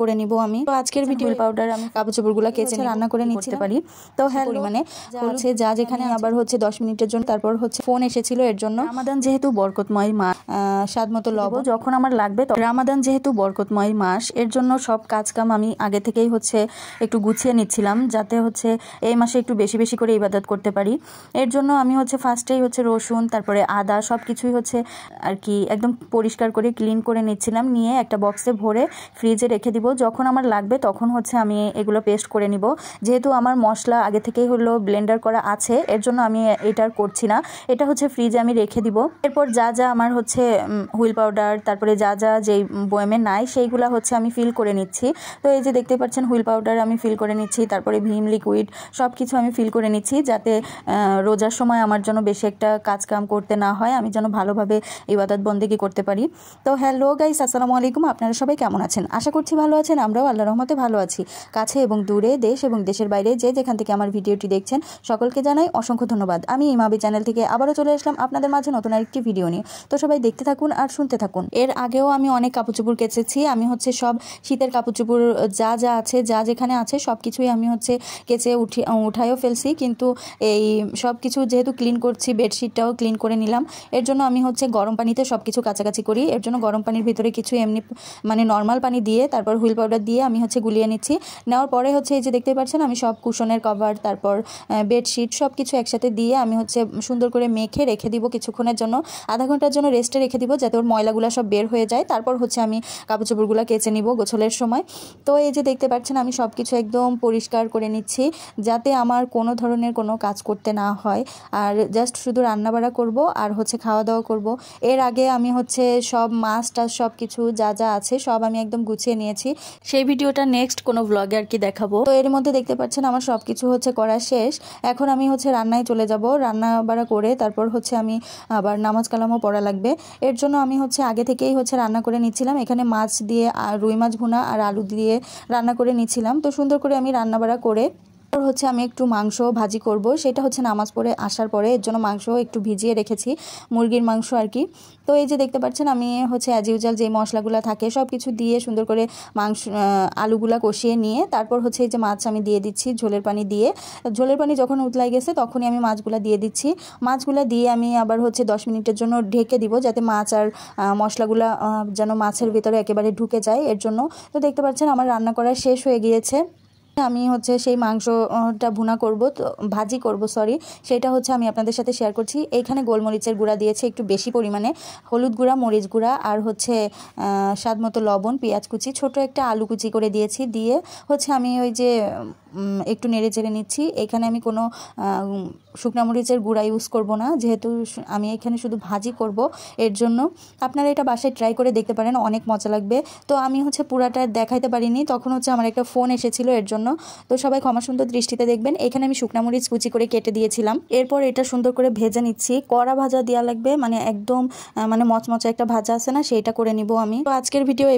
করে নিব আমি তো আজকের আচ্ছা, ভিডিও পাউডার আমি কাপড় চোপড়গুলো কেচে রান্না করে নিতে পারি তো মানে হচ্ছে যা যেখানে আবার হচ্ছে দশ মিনিটের জন্য তারপর হচ্ছে ফোন এসেছিল এর জন্য রামাদান যেহেতু বরকতময় মা স্বাদ মতো লব যখন আমার লাগবে রামাদান যেহেতু বরকতময় মাস এর জন্য সব কাজকাম আমি আগে থেকেই হচ্ছে একটু গুছিয়ে নিচ্ছিলাম যাতে হচ্ছে এই মাসে একটু বেশি বেশি করে ইবাদত করতে পারি এর জন্য আমি হচ্ছে ফার্স্টেই হচ্ছে রসুন তারপরে আদা সব কিছুই হচ্ছে আর কি একদম পরিষ্কার করে ক্লিন করে নিচ্ছিলাম নিয়ে একটা বক্সে ভরে ফ্রিজে রেখে দিব দিব যখন আমার লাগবে তখন হচ্ছে আমি এগুলো পেস্ট করে নিব যেহেতু আমার মশলা আগে থেকেই হলো ব্লেন্ডার করা আছে এর জন্য আমি এটার করছি না এটা হচ্ছে ফ্রিজে আমি রেখে দিব এরপর যা যা আমার হচ্ছে হুইল পাউডার তারপরে যা যা যেই বয়েমে নাই সেইগুলো হচ্ছে আমি ফিল করে নিচ্ছি তো এই যে দেখতে পাচ্ছেন হুইল পাউডার আমি ফিল করে নিচ্ছি তারপরে ভীম লিকুইড সব কিছু আমি ফিল করে নিচ্ছি যাতে রোজার সময় আমার জন্য বেশি একটা কাজ কাম করতে না হয় আমি যেন ভালোভাবে ইবাদত বন্দেগি করতে পারি তো হ্যালো গাইস আসসালামু আলাইকুম আপনারা সবাই কেমন আছেন আশা করছি ভালো ভালো আছেন আমরাও আল্লাহ রহমতে ভালো আছি কাছে এবং দূরে দেশ এবং দেশের বাইরে যে যেখান থেকে আমার ভিডিওটি দেখছেন সকলকে জানাই অসংখ্য ধন্যবাদ আমি ইমাবি চ্যানেল থেকে আবারও চলে আসলাম আপনাদের মাঝে নতুন আরেকটি ভিডিও নিয়ে তো সবাই দেখতে থাকুন আর শুনতে থাকুন এর আগেও আমি অনেক কাপড় চোপড় কেচেছি আমি হচ্ছে সব শীতের কাপড় চোপড় যা যা আছে যা যেখানে আছে সব কিছুই আমি হচ্ছে কেচে উঠি উঠায়ও ফেলছি কিন্তু এই সব কিছু যেহেতু ক্লিন করছি বেডশিটটাও ক্লিন করে নিলাম এর জন্য আমি হচ্ছে গরম পানিতে সব কিছু কাছাকাছি করি এর জন্য গরম পানির ভিতরে কিছু এমনি মানে নর্মাল পানি দিয়ে তারপর হুইল পাউডার দিয়ে আমি হচ্ছে গুলিয়ে নিচ্ছি নেওয়ার পরে হচ্ছে এই যে দেখতে পাচ্ছেন আমি সব কুশনের কভার তারপর বেডশিট সব কিছু একসাথে দিয়ে আমি হচ্ছে সুন্দর করে মেখে রেখে দিব কিছুক্ষণের জন্য আধা ঘন্টার জন্য রেস্টে রেখে দিব যাতে ওর ময়লাগুলো সব বের হয়ে যায় তারপর হচ্ছে আমি কাপড় চোপড়গুলো কেচে নিব গোছলের সময় তো এই যে দেখতে পাচ্ছেন আমি সব কিছু একদম পরিষ্কার করে নিচ্ছি যাতে আমার কোনো ধরনের কোনো কাজ করতে না হয় আর জাস্ট শুধু রান্নাবাড়া করব আর হচ্ছে খাওয়া দাওয়া করব এর আগে আমি হচ্ছে সব মাছ টাছ সব কিছু যা যা আছে সব আমি একদম গুছিয়ে নিয়েছি সেই ভিডিওটা নেক্সট কোনো ব্লগে আর কি দেখাবো তো এর মধ্যে দেখতে পাচ্ছেন আমার সব কিছু হচ্ছে করা শেষ এখন আমি হচ্ছে রান্নায় চলে যাব রান্না বাড়া করে তারপর হচ্ছে আমি আবার নামাজ কালামও পড়া লাগবে এর জন্য আমি হচ্ছে আগে থেকেই হচ্ছে রান্না করে নিচ্ছিলাম এখানে মাছ দিয়ে আর রুই মাছ ভুনা আর আলু দিয়ে রান্না করে নিচ্ছিলাম তো সুন্দর করে আমি রান্না বাড়া করে তারপর হচ্ছে আমি একটু মাংস ভাজি করব সেটা হচ্ছে নামাজ পড়ে আসার পরে এর জন্য মাংস একটু ভিজিয়ে রেখেছি মুরগির মাংস আর কি তো এই যে দেখতে পাচ্ছেন আমি হচ্ছে অ্যাজ ইউজাল যে মশলাগুলো থাকে সব কিছু দিয়ে সুন্দর করে মাংস আলুগুলা কষিয়ে নিয়ে তারপর হচ্ছে এই যে মাছ আমি দিয়ে দিচ্ছি ঝোলের পানি দিয়ে ঝোলের পানি যখন উতলাই গেছে তখনই আমি মাছগুলো দিয়ে দিচ্ছি মাছগুলো দিয়ে আমি আবার হচ্ছে দশ মিনিটের জন্য ঢেকে দিব যাতে মাছ আর মশলাগুলো যেন মাছের ভিতরে একেবারে ঢুকে যায় এর জন্য তো দেখতে পাচ্ছেন আমার রান্না করা শেষ হয়ে গিয়েছে আমি হচ্ছে সেই মাংসটা ভুনা করব তো ভাজি করব সরি সেটা হচ্ছে আমি আপনাদের সাথে শেয়ার করছি এইখানে গোলমরিচের গুঁড়া দিয়েছে একটু বেশি পরিমাণে হলুদ গুঁড়া মরিচ গুঁড়া আর হচ্ছে স্বাদ মতো লবণ পেঁয়াজ কুচি ছোট একটা আলু কুচি করে দিয়েছি দিয়ে হচ্ছে আমি ওই যে একটু নেড়ে চেড়ে নিচ্ছি এখানে আমি কোনো শুকনা মরিচের গুঁড়া ইউজ করব না যেহেতু আমি এখানে শুধু ভাজি করব এর জন্য আপনারা এটা বাসায় ট্রাই করে দেখতে পারেন অনেক মজা লাগবে তো আমি হচ্ছে পুরাটা দেখাইতে পারিনি তখন হচ্ছে আমার একটা ফোন এসেছিলো এর জন্য জন্য তো সবাই ক্ষমা সুন্দর দৃষ্টিতে দেখবেন এখানে আমি মরিচ কুচি করে কেটে দিয়েছিলাম এরপর এটা সুন্দর করে ভেজে নিচ্ছি কড়া ভাজা দেওয়া লাগবে মানে একদম মানে মচমচে একটা ভাজা আছে না সেইটা করে নিব আমি তো আজকের ভিডিও